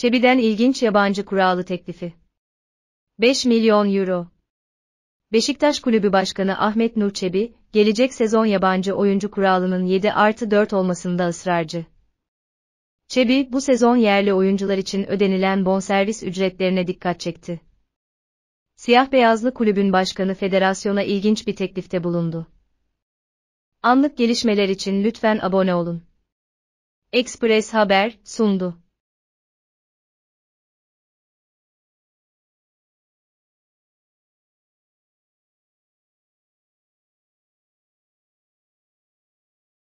Çebi'den ilginç yabancı kuralı teklifi. 5 milyon euro. Beşiktaş Kulübü Başkanı Ahmet Nur Çebi, gelecek sezon yabancı oyuncu kuralının 7 artı 4 olmasında ısrarcı. Çebi, bu sezon yerli oyuncular için ödenilen bonservis ücretlerine dikkat çekti. Siyah beyazlı kulübün başkanı federasyona ilginç bir teklifte bulundu. Anlık gelişmeler için lütfen abone olun. Express Haber sundu.